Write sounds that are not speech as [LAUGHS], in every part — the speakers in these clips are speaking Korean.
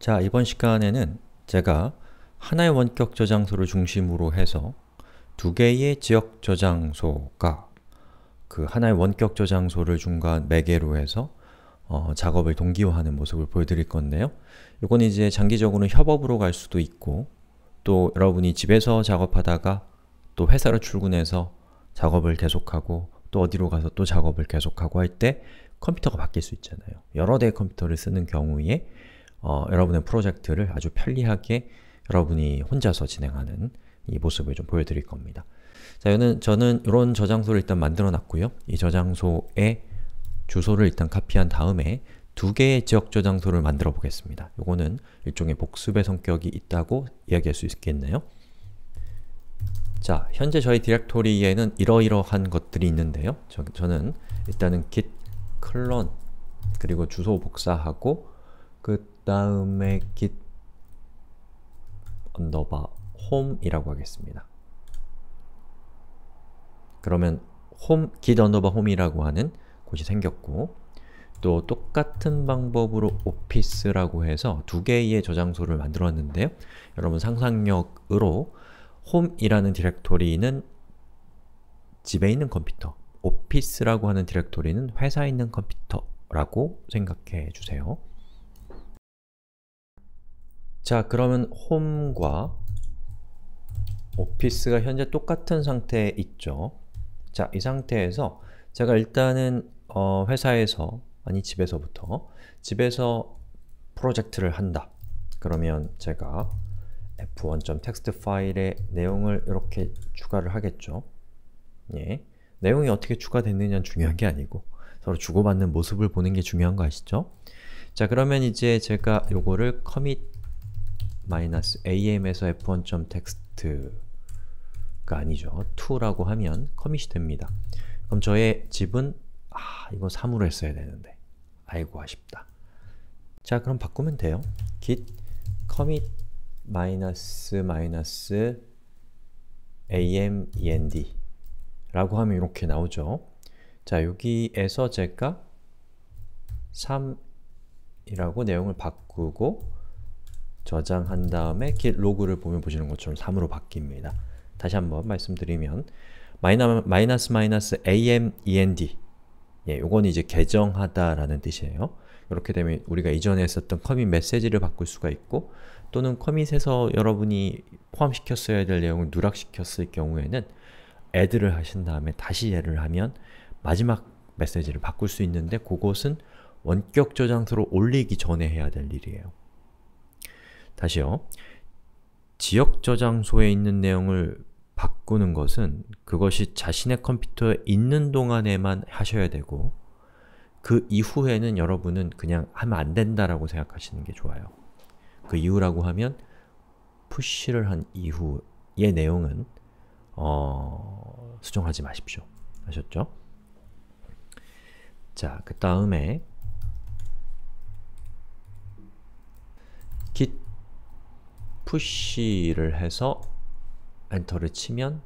자, 이번 시간에는 제가 하나의 원격 저장소를 중심으로 해서 두 개의 지역 저장소가 그 하나의 원격 저장소를 중간 매개로 해서 어, 작업을 동기화하는 모습을 보여드릴 건데요. 이건 이제 장기적으로는 협업으로 갈 수도 있고 또 여러분이 집에서 작업하다가 또 회사로 출근해서 작업을 계속하고 또 어디로 가서 또 작업을 계속하고 할 때 컴퓨터가 바뀔 수 있잖아요. 여러 대의 컴퓨터를 쓰는 경우에 어, 여러분의 프로젝트를 아주 편리하게 여러분이 혼자서 진행하는 이 모습을 좀 보여드릴 겁니다. 자, 저는, 저는 이런 저장소를 일단 만들어 놨고요. 이 저장소에 주소를 일단 카피한 다음에 두 개의 지역 저장소를 만들어 보겠습니다. 이거는 일종의 복습의 성격이 있다고 이야기할 수 있겠네요. 자, 현재 저희 디렉토리에는 이러이러한 것들이 있는데요. 저, 는 일단은 git 클론 그리고 주소 복사하고 그 다음에 git 언더바 home이라고 하겠습니다. 그러면 home, git 언더바 home이라고 하는 곳이 생겼고 또 똑같은 방법으로 오피스라고 해서 두 개의 저장소를 만들었는데요. 여러분 상상력으로 home이라는 디렉토리는 집에 있는 컴퓨터, 오피스라고 하는 디렉토리는 회사에 있는 컴퓨터라고 생각해 주세요. 자 그러면 홈과 오피스가 현재 똑같은 상태에 있죠. 자, 이 상태에서 제가 일단은 어, 회사에서 아니 집에서부터 집에서 프로젝트를 한다. 그러면 제가 f1.txt 파일의 내용을 이렇게 추가를 하겠죠. 예. 내용이 어떻게 추가됐느냐는 중요한 게 아니고 서로 주고받는 모습을 보는 게 중요한 거 아시죠? 자, 그러면 이제 제가 요거를 커밋 마이너스 am에서 f1.text가 아니죠. to라고 하면 커밋이 됩니다. 그럼 저의 집은 아, 이거 3으로 했어야 되는데 아이고 아쉽다. 자, 그럼 바꾸면 돼요. git commit amend 라고 하면 이렇게 나오죠. 자, 여기에서 제가 3이라고 내용을 바꾸고 저장한 다음에 git 로그를 보면 보시는 것처럼 3으로 바뀝니다. 다시 한번 말씀드리면 마이너스 마이너스 amend 예, 요건 이제 개정하다라는 뜻이에요. 이렇게 되면 우리가 이전에 썼던 커밋 메시지를 바꿀 수가 있고 또는 커밋에서 여러분이 포함시켰어야 될 내용을 누락시켰을 경우에는 add를 하신 다음에 다시 얘를 하면 마지막 메시지를 바꿀 수 있는데 그것은 원격 저장소로 올리기 전에 해야 될 일이에요. 다시요. 지역 저장소에 있는 내용을 바꾸는 것은 그것이 자신의 컴퓨터에 있는 동안에만 하셔야 되고 그 이후에는 여러분은 그냥 하면 안 된다라고 생각하시는 게 좋아요. 그 이후라고 하면 푸시를 한 이후의 내용은 어... 수정하지 마십시오. 아셨죠? 자, 그 다음에 푸시를 해서 엔터를 치면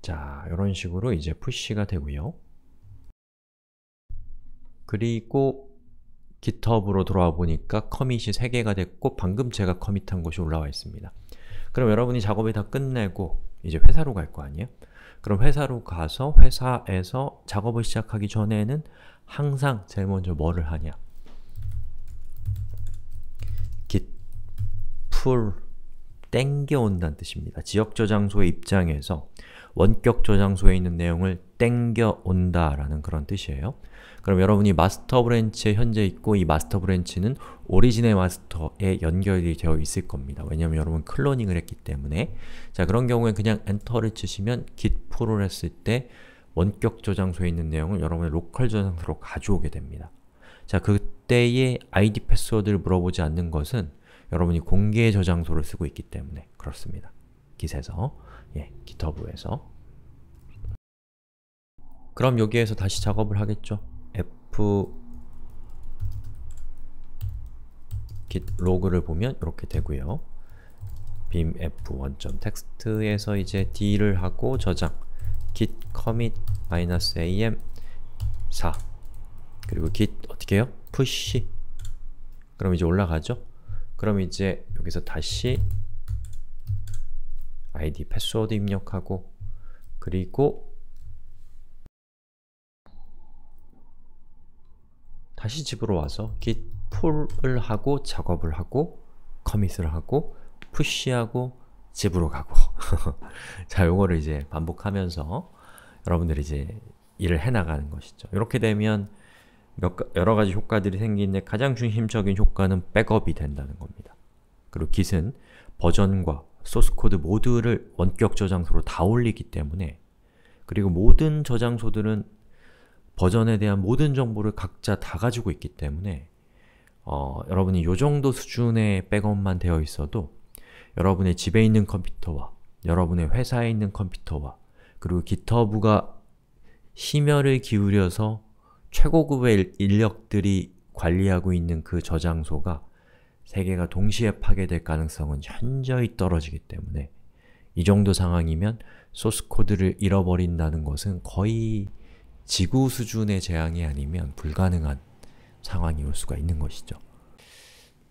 자, 이런 식으로 이제 푸시가 되고요. 그리고 GitHub으로 돌아와 보니까 커밋이 3개가 됐고 방금 제가 커밋한 것이 올라와 있습니다. 그럼 여러분이 작업이 다 끝내고 이제 회사로 갈 거 아니에요? 그럼 회사로 가서 회사에서 작업을 시작하기 전에는 항상 제일 먼저 뭐를 하냐? git pull 땡겨온다는 뜻입니다. 지역 저장소의 입장에서 원격 저장소에 있는 내용을 땡겨온다 라는 그런 뜻이에요. 그럼 여러분이 마스터 브랜치에 현재 있고 이 마스터 브랜치는 오리진의 마스터에 연결이 되어 있을 겁니다. 왜냐면 여러분 클로닝을 했기 때문에 자 그런 경우에 그냥 엔터를 치시면 git 풀을 했을 때 원격 저장소에 있는 내용을 여러분의 로컬 저장소로 가져오게 됩니다. 자 그때의 id 패스워드를 물어보지 않는 것은 여러분이 공개 저장소를 쓰고 있기 때문에 그렇습니다. 깃에서 예, 깃허브에서 그럼 여기에서 다시 작업을 하겠죠 f git 로그를 보면 이렇게 되고요 b e m f1.text에서 이제 d를 하고 저장 git commit -am 4 그리고 git 어떻게 해요? push 그럼 이제 올라가죠? 그럼 이제 여기서 다시 id 패스워드 입력하고 그리고 다시 집으로 와서 git pull을 하고 작업을 하고 커밋을 하고 푸시하고 집으로 가고 [LAUGHS] 자, 요거를 이제 반복하면서 여러분들이 이제 일을 해나가는 것이죠. 이렇게 되면 몇, 여러 가지 효과들이 생기는데 가장 중심적인 효과는 백업이 된다는 겁니다. 그리고 git은 버전과 소스코드 모두를 원격 저장소로 다 올리기 때문에 그리고 모든 저장소들은 버전에 대한 모든 정보를 각자 다 가지고 있기 때문에 어, 여러분이 요 정도 수준의 백업만 되어 있어도 여러분의 집에 있는 컴퓨터와 여러분의 회사에 있는 컴퓨터와 그리고 GitHub가 심혈을 기울여서 최고급의 인력들이 관리하고 있는 그 저장소가 세계가 동시에 파괴될 가능성은 현저히 떨어지기 때문에 이 정도 상황이면 소스 코드를 잃어버린다는 것은 거의 지구 수준의 재앙이 아니면 불가능한 상황이 올 수가 있는 것이죠.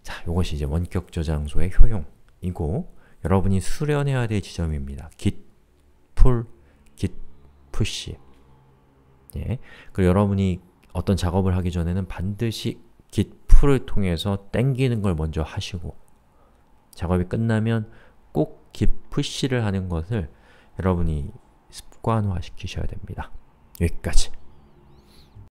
자, 이것이 이제 원격 저장소의 효용이고 여러분이 수련해야 될 지점입니다. git pull, git push 예. 그리고 여러분이 어떤 작업을 하기 전에는 반드시 git 풀을 통해서 땡기는 걸 먼저 하시고 작업이 끝나면 꼭 기프시를 하는 것을 여러분이 습관화시키셔야 됩니다. 여기까지!